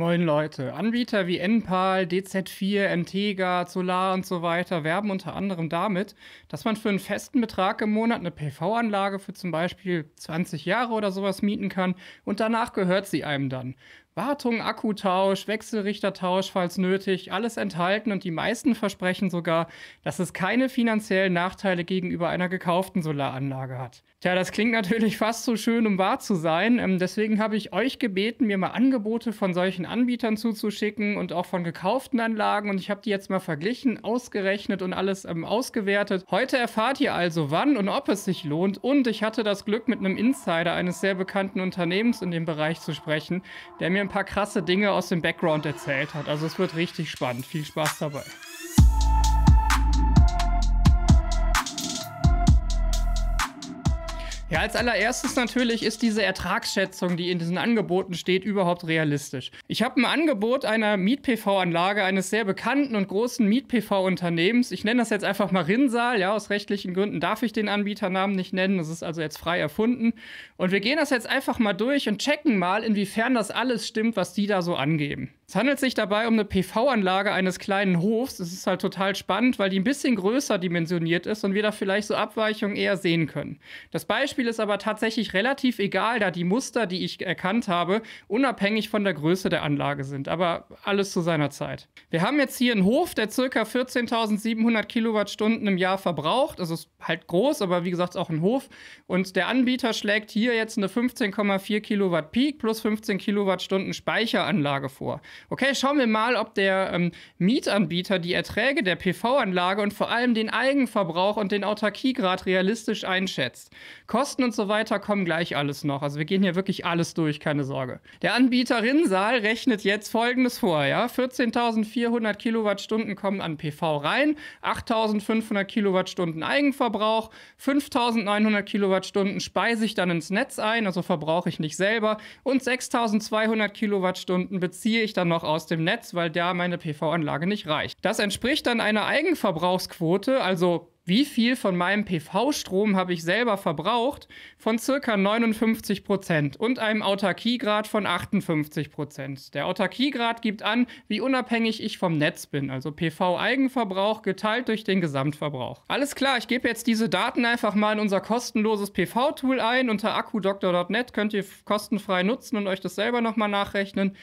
Moin Leute, Anbieter wie NPAL, DZ4, Entega, Solar und so weiter werben unter anderem damit, dass man für einen festen Betrag im Monat eine PV-Anlage für zum Beispiel 20 Jahre oder sowas mieten kann und danach gehört sie einem dann. Wartung, Akkutausch, Wechselrichtertausch, falls nötig, alles enthalten und die meisten versprechen sogar, dass es keine finanziellen Nachteile gegenüber einer gekauften Solaranlage hat. Tja, das klingt natürlich fast zu so schön, um wahr zu sein. Ähm, deswegen habe ich euch gebeten, mir mal Angebote von solchen Anbietern zuzuschicken und auch von gekauften Anlagen und ich habe die jetzt mal verglichen, ausgerechnet und alles ähm, ausgewertet. Heute erfahrt ihr also, wann und ob es sich lohnt und ich hatte das Glück, mit einem Insider eines sehr bekannten Unternehmens in dem Bereich zu sprechen, der mir mir ein paar krasse Dinge aus dem Background erzählt hat. Also es wird richtig spannend. Viel Spaß dabei. Ja, als allererstes natürlich ist diese Ertragsschätzung, die in diesen Angeboten steht, überhaupt realistisch. Ich habe ein Angebot einer Miet-PV-Anlage eines sehr bekannten und großen Miet-PV-Unternehmens. Ich nenne das jetzt einfach mal Rinsal. Ja, aus rechtlichen Gründen darf ich den Anbieternamen nicht nennen. Das ist also jetzt frei erfunden. Und wir gehen das jetzt einfach mal durch und checken mal, inwiefern das alles stimmt, was die da so angeben. Es handelt sich dabei um eine PV-Anlage eines kleinen Hofs. Es ist halt total spannend, weil die ein bisschen größer dimensioniert ist und wir da vielleicht so Abweichungen eher sehen können. Das Beispiel ist aber tatsächlich relativ egal, da die Muster, die ich erkannt habe, unabhängig von der Größe der Anlage sind. Aber alles zu seiner Zeit. Wir haben jetzt hier einen Hof, der ca. 14.700 Kilowattstunden im Jahr verbraucht. Also ist halt groß, aber wie gesagt auch ein Hof. Und der Anbieter schlägt hier jetzt eine 15,4 Kilowatt Peak plus 15 Kilowattstunden Speicheranlage vor. Okay, schauen wir mal, ob der ähm, Mietanbieter die Erträge der PV-Anlage und vor allem den Eigenverbrauch und den Autarkiegrad realistisch einschätzt. Kosten und so weiter kommen gleich alles noch. Also wir gehen hier wirklich alles durch, keine Sorge. Der Anbieter Rinnsal rechnet jetzt folgendes vor, ja? 14.400 Kilowattstunden kommen an PV rein, 8.500 Kilowattstunden Eigenverbrauch, 5.900 Kilowattstunden speise ich dann ins Netz ein, also verbrauche ich nicht selber und 6.200 Kilowattstunden beziehe ich dann noch aus dem Netz, weil da meine PV-Anlage nicht reicht. Das entspricht dann einer Eigenverbrauchsquote, also wie viel von meinem PV-Strom habe ich selber verbraucht, von ca. 59% Prozent und einem Autarkiegrad von 58%. Prozent. Der Autarkiegrad gibt an, wie unabhängig ich vom Netz bin, also PV-Eigenverbrauch geteilt durch den Gesamtverbrauch. Alles klar, ich gebe jetzt diese Daten einfach mal in unser kostenloses PV-Tool ein. Unter akkudoktor.net könnt ihr kostenfrei nutzen und euch das selber nochmal nachrechnen.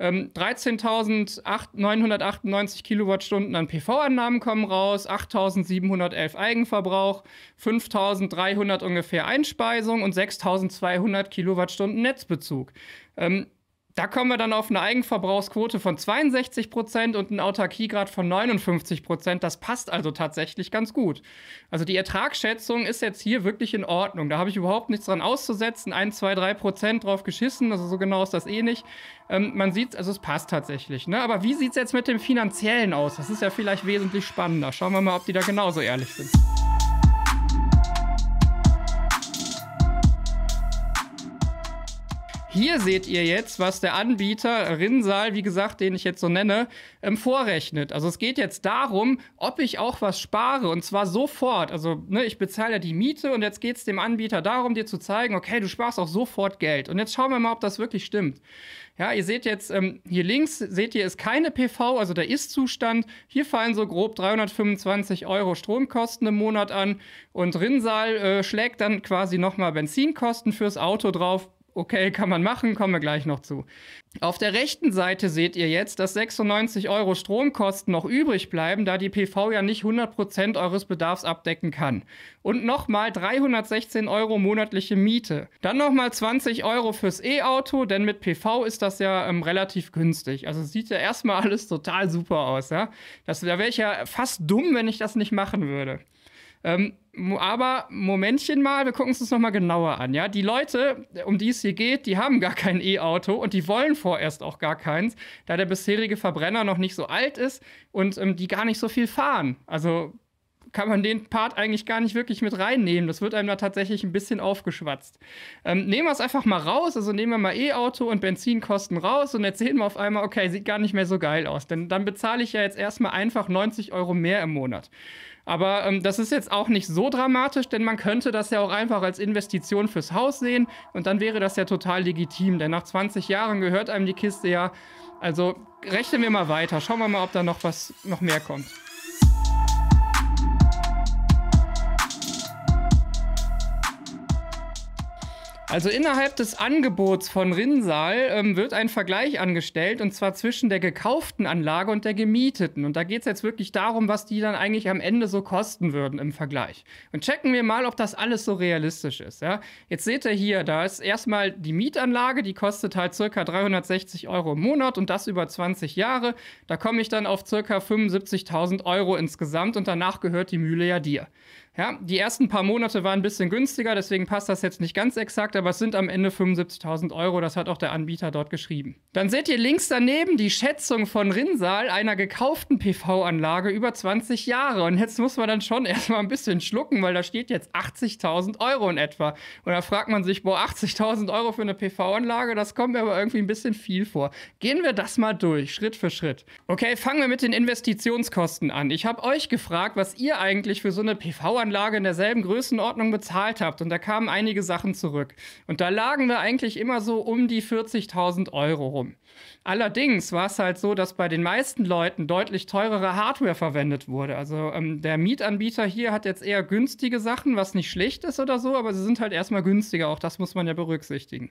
Ähm, 13.998 Kilowattstunden an PV-Annahmen kommen raus, 8.711 Eigenverbrauch, 5.300 ungefähr Einspeisung und 6.200 Kilowattstunden Netzbezug. Ähm, da kommen wir dann auf eine Eigenverbrauchsquote von 62 Prozent und einen Autarkiegrad von 59 Prozent. Das passt also tatsächlich ganz gut. Also die Ertragsschätzung ist jetzt hier wirklich in Ordnung. Da habe ich überhaupt nichts dran auszusetzen. 1, 2, 3 Prozent drauf geschissen. Also so genau ist das eh nicht. Ähm, man sieht, also es passt tatsächlich. Ne? Aber wie sieht es jetzt mit dem Finanziellen aus? Das ist ja vielleicht wesentlich spannender. Schauen wir mal, ob die da genauso ehrlich sind. Hier seht ihr jetzt, was der Anbieter Rinsal, wie gesagt, den ich jetzt so nenne, ähm, vorrechnet. Also es geht jetzt darum, ob ich auch was spare und zwar sofort. Also ne, ich bezahle ja die Miete und jetzt geht es dem Anbieter darum, dir zu zeigen, okay, du sparst auch sofort Geld. Und jetzt schauen wir mal, ob das wirklich stimmt. Ja, ihr seht jetzt, ähm, hier links seht ihr, ist keine PV, also der Ist-Zustand. Hier fallen so grob 325 Euro Stromkosten im Monat an und Rinsal äh, schlägt dann quasi nochmal Benzinkosten fürs Auto drauf okay, kann man machen, kommen wir gleich noch zu. Auf der rechten Seite seht ihr jetzt, dass 96 Euro Stromkosten noch übrig bleiben, da die PV ja nicht 100% eures Bedarfs abdecken kann. Und nochmal 316 Euro monatliche Miete. Dann nochmal 20 Euro fürs E-Auto, denn mit PV ist das ja ähm, relativ günstig. Also sieht ja erstmal alles total super aus. Ja? Das, da wäre ich ja fast dumm, wenn ich das nicht machen würde. Ähm, aber Momentchen mal, wir gucken uns das nochmal genauer an. Ja? Die Leute, um die es hier geht, die haben gar kein E-Auto und die wollen vorerst auch gar keins, da der bisherige Verbrenner noch nicht so alt ist und ähm, die gar nicht so viel fahren. Also kann man den Part eigentlich gar nicht wirklich mit reinnehmen. Das wird einem da tatsächlich ein bisschen aufgeschwatzt. Ähm, nehmen wir es einfach mal raus, also nehmen wir mal E-Auto und Benzinkosten raus und jetzt sehen wir auf einmal, okay, sieht gar nicht mehr so geil aus. Denn dann bezahle ich ja jetzt erstmal einfach 90 Euro mehr im Monat. Aber ähm, das ist jetzt auch nicht so dramatisch, denn man könnte das ja auch einfach als Investition fürs Haus sehen und dann wäre das ja total legitim, denn nach 20 Jahren gehört einem die Kiste ja. Also rechnen wir mal weiter, schauen wir mal, ob da noch was, noch mehr kommt. Also innerhalb des Angebots von Rinnsal ähm, wird ein Vergleich angestellt und zwar zwischen der gekauften Anlage und der gemieteten. Und da geht es jetzt wirklich darum, was die dann eigentlich am Ende so kosten würden im Vergleich. Und checken wir mal, ob das alles so realistisch ist. Ja? Jetzt seht ihr hier, da ist erstmal die Mietanlage, die kostet halt circa 360 Euro im Monat und das über 20 Jahre. Da komme ich dann auf circa 75.000 Euro insgesamt und danach gehört die Mühle ja dir. Ja, die ersten paar Monate waren ein bisschen günstiger, deswegen passt das jetzt nicht ganz exakt, aber es sind am Ende 75.000 Euro, das hat auch der Anbieter dort geschrieben. Dann seht ihr links daneben die Schätzung von Rinsal einer gekauften PV-Anlage über 20 Jahre. Und jetzt muss man dann schon erstmal ein bisschen schlucken, weil da steht jetzt 80.000 Euro in etwa. Und da fragt man sich, boah, 80.000 Euro für eine PV-Anlage, das kommt mir aber irgendwie ein bisschen viel vor. Gehen wir das mal durch, Schritt für Schritt. Okay, fangen wir mit den Investitionskosten an. Ich habe euch gefragt, was ihr eigentlich für so eine PV-Anlage Anlage in derselben Größenordnung bezahlt habt. Und da kamen einige Sachen zurück. Und da lagen wir eigentlich immer so um die 40.000 Euro rum. Allerdings war es halt so, dass bei den meisten Leuten deutlich teurere Hardware verwendet wurde. Also ähm, der Mietanbieter hier hat jetzt eher günstige Sachen, was nicht schlecht ist oder so, aber sie sind halt erstmal günstiger. Auch das muss man ja berücksichtigen.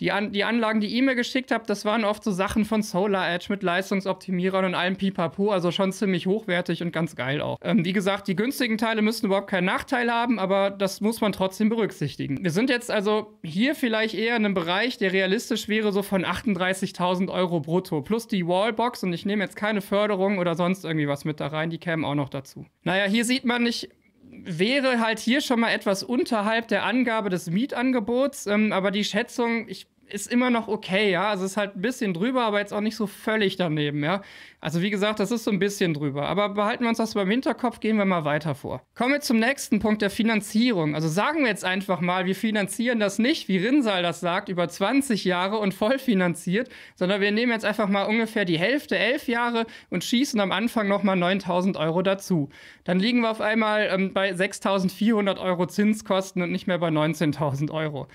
Die, An die Anlagen, die ihr mir geschickt habt, das waren oft so Sachen von Solar Edge mit Leistungsoptimierern und allem Pipapo. Also schon ziemlich hochwertig und ganz geil auch. Ähm, wie gesagt, die günstigen Teile müssen überhaupt keinen Nachteil haben, aber das muss man trotzdem berücksichtigen. Wir sind jetzt also hier vielleicht eher in einem Bereich, der realistisch wäre, so von 38.000 Euro Euro brutto plus die Wallbox und ich nehme jetzt keine Förderung oder sonst irgendwie was mit da rein, die kämen auch noch dazu. Naja, hier sieht man, ich wäre halt hier schon mal etwas unterhalb der Angabe des Mietangebots, ähm, aber die Schätzung, ich ist immer noch okay, ja. Also ist halt ein bisschen drüber, aber jetzt auch nicht so völlig daneben, ja. Also wie gesagt, das ist so ein bisschen drüber. Aber behalten wir uns das beim Hinterkopf, gehen wir mal weiter vor. Kommen wir zum nächsten Punkt der Finanzierung. Also sagen wir jetzt einfach mal, wir finanzieren das nicht, wie Rinsal das sagt, über 20 Jahre und voll finanziert, sondern wir nehmen jetzt einfach mal ungefähr die Hälfte, elf Jahre und schießen am Anfang nochmal 9000 Euro dazu. Dann liegen wir auf einmal ähm, bei 6400 Euro Zinskosten und nicht mehr bei 19.000 Euro.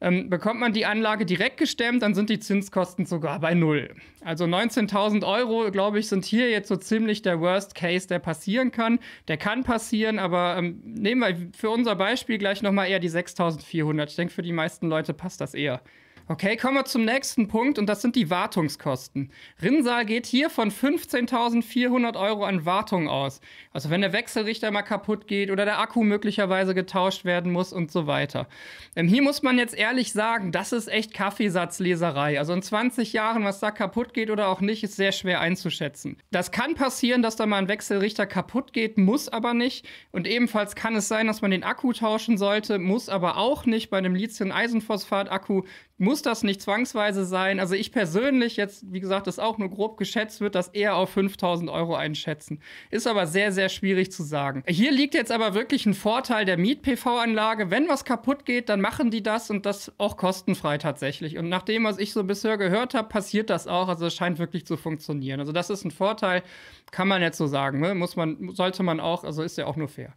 Ähm, bekommt man die Anlage, direkt? direkt gestemmt, dann sind die Zinskosten sogar bei null. Also 19.000 Euro, glaube ich, sind hier jetzt so ziemlich der Worst Case, der passieren kann. Der kann passieren, aber ähm, nehmen wir für unser Beispiel gleich nochmal eher die 6.400. Ich denke, für die meisten Leute passt das eher. Okay, kommen wir zum nächsten Punkt und das sind die Wartungskosten. Rinnsal geht hier von 15.400 Euro an Wartung aus. Also wenn der Wechselrichter mal kaputt geht oder der Akku möglicherweise getauscht werden muss und so weiter. Ähm, hier muss man jetzt ehrlich sagen, das ist echt Kaffeesatzleserei. Also in 20 Jahren, was da kaputt geht oder auch nicht, ist sehr schwer einzuschätzen. Das kann passieren, dass da mal ein Wechselrichter kaputt geht, muss aber nicht. Und ebenfalls kann es sein, dass man den Akku tauschen sollte, muss aber auch nicht. Bei einem Lithium-Eisenphosphat-Akku muss muss das nicht zwangsweise sein. Also ich persönlich jetzt, wie gesagt, das auch nur grob geschätzt wird, das eher auf 5000 Euro einschätzen. Ist aber sehr, sehr schwierig zu sagen. Hier liegt jetzt aber wirklich ein Vorteil der Miet-PV-Anlage. Wenn was kaputt geht, dann machen die das und das auch kostenfrei tatsächlich. Und nach dem, was ich so bisher gehört habe, passiert das auch. Also es scheint wirklich zu funktionieren. Also das ist ein Vorteil, kann man jetzt so sagen. Ne? Muss man, sollte man auch, also ist ja auch nur fair.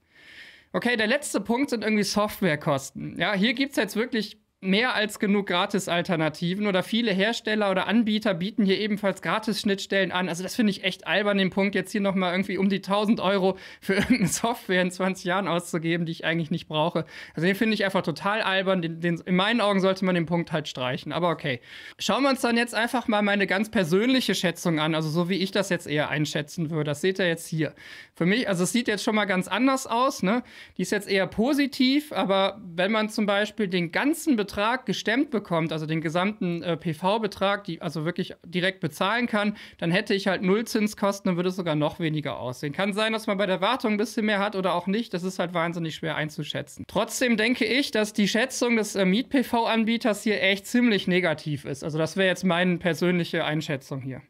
Okay, der letzte Punkt sind irgendwie Softwarekosten. Ja, hier gibt es jetzt wirklich mehr als genug Gratis-Alternativen oder viele Hersteller oder Anbieter bieten hier ebenfalls Gratis-Schnittstellen an. Also das finde ich echt albern, den Punkt jetzt hier nochmal irgendwie um die 1000 Euro für irgendeine Software in 20 Jahren auszugeben, die ich eigentlich nicht brauche. Also den finde ich einfach total albern. Den, den, in meinen Augen sollte man den Punkt halt streichen, aber okay. Schauen wir uns dann jetzt einfach mal meine ganz persönliche Schätzung an, also so wie ich das jetzt eher einschätzen würde. Das seht ihr jetzt hier. Für mich, also es sieht jetzt schon mal ganz anders aus, ne? Die ist jetzt eher positiv, aber wenn man zum Beispiel den ganzen Betrag Betrag gestemmt bekommt, also den gesamten äh, PV-Betrag, die also wirklich direkt bezahlen kann, dann hätte ich halt Nullzinskosten und würde sogar noch weniger aussehen. Kann sein, dass man bei der Wartung ein bisschen mehr hat oder auch nicht. Das ist halt wahnsinnig schwer einzuschätzen. Trotzdem denke ich, dass die Schätzung des äh, Miet-PV-Anbieters hier echt ziemlich negativ ist. Also das wäre jetzt meine persönliche Einschätzung hier.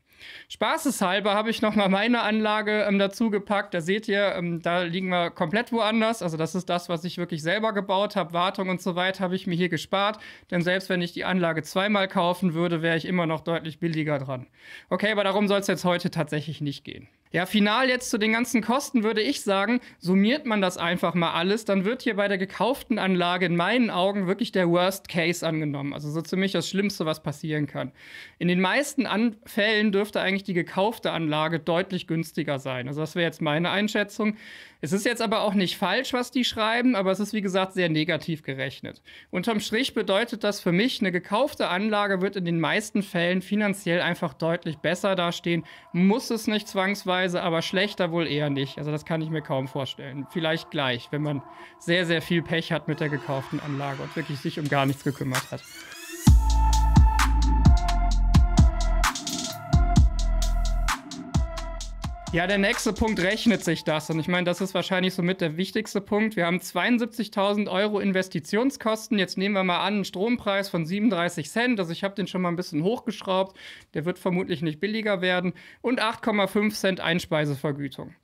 Spaßeshalber habe ich nochmal meine Anlage ähm, dazu gepackt. Da seht ihr, ähm, da liegen wir komplett woanders. Also das ist das, was ich wirklich selber gebaut habe. Wartung und so weiter habe ich mir hier gespart. Denn selbst wenn ich die Anlage zweimal kaufen würde, wäre ich immer noch deutlich billiger dran. Okay, aber darum soll es jetzt heute tatsächlich nicht gehen. Ja, final jetzt zu den ganzen Kosten würde ich sagen, summiert man das einfach mal alles, dann wird hier bei der gekauften Anlage in meinen Augen wirklich der Worst Case angenommen. Also so ziemlich das Schlimmste, was passieren kann. In den meisten An Fällen dürfte eigentlich die gekaufte Anlage deutlich günstiger sein. Also das wäre jetzt meine Einschätzung. Es ist jetzt aber auch nicht falsch, was die schreiben, aber es ist wie gesagt sehr negativ gerechnet. Unterm Strich bedeutet das für mich, eine gekaufte Anlage wird in den meisten Fällen finanziell einfach deutlich besser dastehen. Muss es nicht zwangsweise, aber schlechter wohl eher nicht. Also das kann ich mir kaum vorstellen. Vielleicht gleich, wenn man sehr, sehr viel Pech hat mit der gekauften Anlage und wirklich sich um gar nichts gekümmert hat. Ja, der nächste Punkt rechnet sich das. Und ich meine, das ist wahrscheinlich somit der wichtigste Punkt. Wir haben 72.000 Euro Investitionskosten. Jetzt nehmen wir mal an, einen Strompreis von 37 Cent. Also ich habe den schon mal ein bisschen hochgeschraubt. Der wird vermutlich nicht billiger werden. Und 8,5 Cent Einspeisevergütung.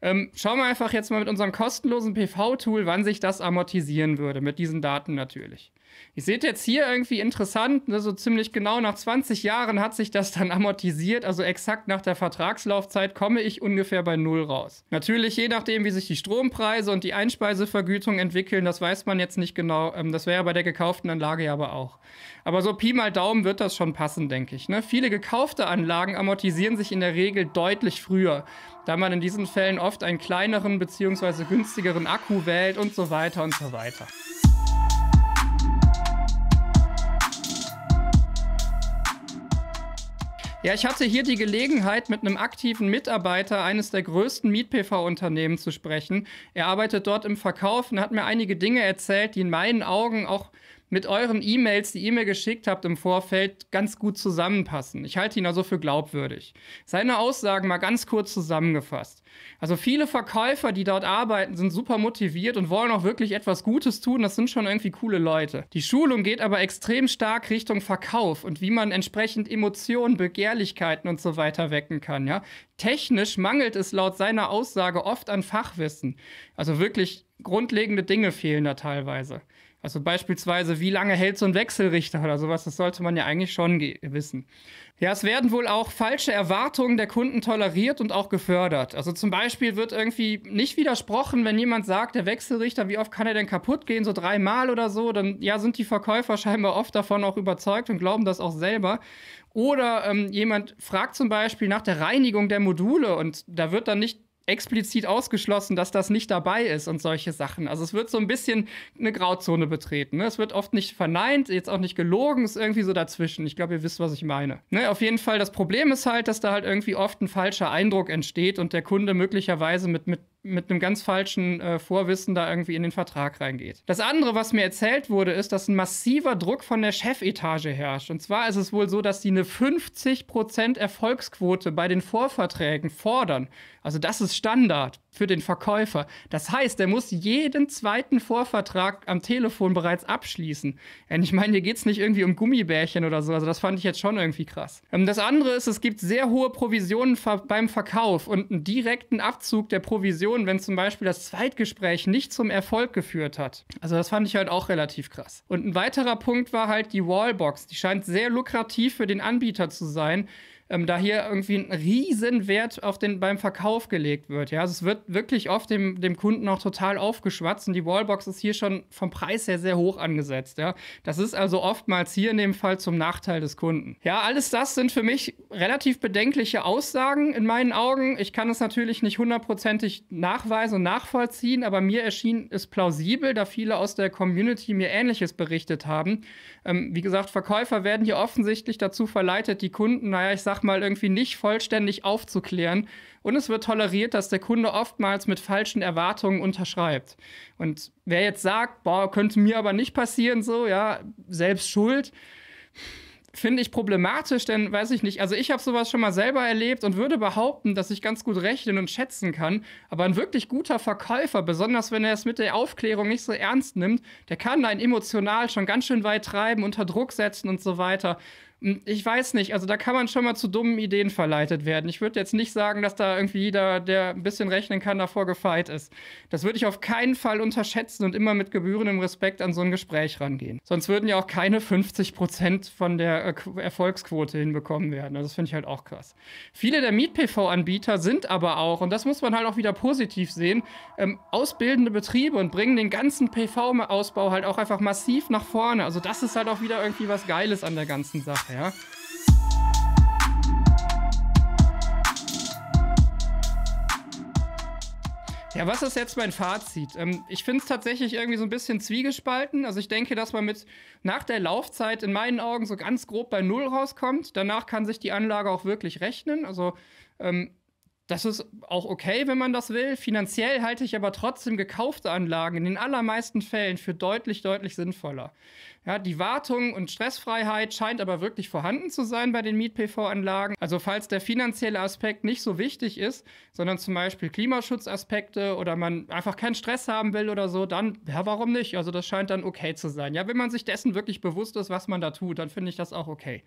Ähm, schauen wir einfach jetzt mal mit unserem kostenlosen PV-Tool, wann sich das amortisieren würde. Mit diesen Daten natürlich. Ihr seht jetzt hier irgendwie interessant, ne, so ziemlich genau nach 20 Jahren hat sich das dann amortisiert, also exakt nach der Vertragslaufzeit komme ich ungefähr bei Null raus. Natürlich, je nachdem, wie sich die Strompreise und die Einspeisevergütung entwickeln, das weiß man jetzt nicht genau. Ähm, das wäre ja bei der gekauften Anlage ja aber auch. Aber so Pi mal Daumen wird das schon passen, denke ich. Ne? Viele gekaufte Anlagen amortisieren sich in der Regel deutlich früher, da man in diesen Fällen oft einen kleineren bzw. günstigeren Akku wählt und so weiter und so weiter. Ja, ich hatte hier die Gelegenheit, mit einem aktiven Mitarbeiter eines der größten Miet-PV-Unternehmen zu sprechen. Er arbeitet dort im Verkauf und hat mir einige Dinge erzählt, die in meinen Augen auch mit euren E-Mails, die ihr mir geschickt habt im Vorfeld, ganz gut zusammenpassen. Ich halte ihn also für glaubwürdig. Seine Aussagen mal ganz kurz zusammengefasst. Also viele Verkäufer, die dort arbeiten, sind super motiviert und wollen auch wirklich etwas Gutes tun. Das sind schon irgendwie coole Leute. Die Schulung geht aber extrem stark Richtung Verkauf und wie man entsprechend Emotionen, Begehrlichkeiten und so weiter wecken kann, ja. Technisch mangelt es laut seiner Aussage oft an Fachwissen. Also wirklich grundlegende Dinge fehlen da teilweise. Also beispielsweise, wie lange hält so ein Wechselrichter oder sowas, das sollte man ja eigentlich schon wissen. Ja, es werden wohl auch falsche Erwartungen der Kunden toleriert und auch gefördert. Also zum Beispiel wird irgendwie nicht widersprochen, wenn jemand sagt, der Wechselrichter, wie oft kann er denn kaputt gehen, so dreimal oder so, dann ja, sind die Verkäufer scheinbar oft davon auch überzeugt und glauben das auch selber. Oder ähm, jemand fragt zum Beispiel nach der Reinigung der Module und da wird dann nicht explizit ausgeschlossen, dass das nicht dabei ist und solche Sachen. Also es wird so ein bisschen eine Grauzone betreten. Ne? Es wird oft nicht verneint, jetzt auch nicht gelogen, ist irgendwie so dazwischen. Ich glaube, ihr wisst, was ich meine. Ne? Auf jeden Fall, das Problem ist halt, dass da halt irgendwie oft ein falscher Eindruck entsteht und der Kunde möglicherweise mit, mit mit einem ganz falschen äh, Vorwissen da irgendwie in den Vertrag reingeht. Das andere, was mir erzählt wurde, ist, dass ein massiver Druck von der Chefetage herrscht. Und zwar ist es wohl so, dass sie eine 50% Erfolgsquote bei den Vorverträgen fordern. Also das ist Standard für den Verkäufer. Das heißt, er muss jeden zweiten Vorvertrag am Telefon bereits abschließen. Und ich meine, hier geht es nicht irgendwie um Gummibärchen oder so. Also das fand ich jetzt schon irgendwie krass. Ähm, das andere ist, es gibt sehr hohe Provisionen beim Verkauf und einen direkten Abzug der Provision, wenn zum Beispiel das Zweitgespräch nicht zum Erfolg geführt hat. Also das fand ich halt auch relativ krass. Und ein weiterer Punkt war halt die Wallbox. Die scheint sehr lukrativ für den Anbieter zu sein, ähm, da hier irgendwie ein Riesenwert auf den, beim Verkauf gelegt wird. Ja? Also es wird wirklich oft dem, dem Kunden auch total aufgeschwatzt und die Wallbox ist hier schon vom Preis her sehr hoch angesetzt. Ja? Das ist also oftmals hier in dem Fall zum Nachteil des Kunden. Ja, alles das sind für mich relativ bedenkliche Aussagen in meinen Augen. Ich kann es natürlich nicht hundertprozentig nachweisen und nachvollziehen, aber mir erschien es plausibel, da viele aus der Community mir Ähnliches berichtet haben. Ähm, wie gesagt, Verkäufer werden hier offensichtlich dazu verleitet, die Kunden, naja, ich sag einfach mal irgendwie nicht vollständig aufzuklären. Und es wird toleriert, dass der Kunde oftmals mit falschen Erwartungen unterschreibt. Und wer jetzt sagt, boah, könnte mir aber nicht passieren, so, ja, selbst schuld finde ich problematisch, denn weiß ich nicht, also ich habe sowas schon mal selber erlebt und würde behaupten, dass ich ganz gut rechnen und schätzen kann, aber ein wirklich guter Verkäufer, besonders wenn er es mit der Aufklärung nicht so ernst nimmt, der kann einen emotional schon ganz schön weit treiben, unter Druck setzen und so weiter. Hm, ich weiß nicht, also da kann man schon mal zu dummen Ideen verleitet werden. Ich würde jetzt nicht sagen, dass da irgendwie jeder, der ein bisschen rechnen kann, davor gefeit ist. Das würde ich auf keinen Fall unterschätzen und immer mit gebührendem Respekt an so ein Gespräch rangehen. Sonst würden ja auch keine 50 Prozent von der äh, Erfolgsquote hinbekommen werden. Also das finde ich halt auch krass. Viele der Miet-PV-Anbieter sind aber auch, und das muss man halt auch wieder positiv sehen, ähm, ausbildende Betriebe und bringen den ganzen PV-Ausbau halt auch einfach massiv nach vorne. Also das ist halt auch wieder irgendwie was Geiles an der ganzen Sache. Ja? Ja, was ist jetzt mein Fazit? Ähm, ich finde es tatsächlich irgendwie so ein bisschen zwiegespalten. Also ich denke, dass man mit nach der Laufzeit in meinen Augen so ganz grob bei Null rauskommt. Danach kann sich die Anlage auch wirklich rechnen. Also ähm, das ist auch okay, wenn man das will. Finanziell halte ich aber trotzdem gekaufte Anlagen in den allermeisten Fällen für deutlich, deutlich sinnvoller. Ja, die Wartung und Stressfreiheit scheint aber wirklich vorhanden zu sein bei den Miet-PV-Anlagen. Also falls der finanzielle Aspekt nicht so wichtig ist, sondern zum Beispiel Klimaschutzaspekte oder man einfach keinen Stress haben will oder so, dann, ja, warum nicht? Also das scheint dann okay zu sein. Ja, wenn man sich dessen wirklich bewusst ist, was man da tut, dann finde ich das auch okay.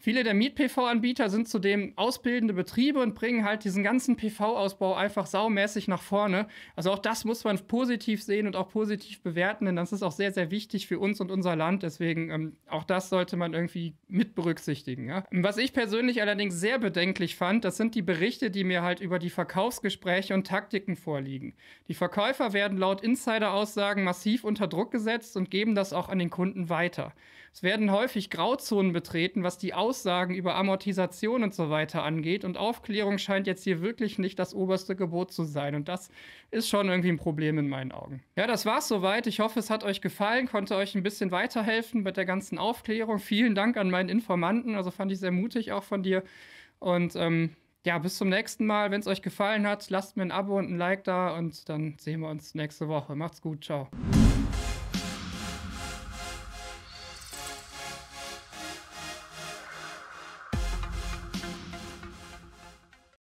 Viele der Miet-PV-Anbieter sind zudem ausbildende Betriebe und bringen halt diesen ganzen PV-Ausbau einfach saumäßig nach vorne. Also auch das muss man positiv sehen und auch positiv bewerten, denn das ist auch sehr, sehr wichtig für uns und unser Land. Deswegen ähm, auch das sollte man irgendwie mit berücksichtigen. Ja? Was ich persönlich allerdings sehr bedenklich fand, das sind die Berichte, die mir halt über die Verkaufsgespräche und Taktiken vorliegen. Die Verkäufer werden laut Insider-Aussagen massiv unter Druck gesetzt und geben das auch an den Kunden weiter. Es werden häufig Grauzonen betreten, was die Aussagen über Amortisation und so weiter angeht. Und Aufklärung scheint jetzt hier wirklich nicht das oberste Gebot zu sein. Und das ist schon irgendwie ein Problem in meinen Augen. Ja, das war's soweit. Ich hoffe, es hat euch gefallen, konnte euch ein bisschen weiterhelfen mit der ganzen Aufklärung. Vielen Dank an meinen Informanten. Also fand ich sehr mutig auch von dir. Und ähm, ja, bis zum nächsten Mal. Wenn es euch gefallen hat, lasst mir ein Abo und ein Like da und dann sehen wir uns nächste Woche. Macht's gut, ciao.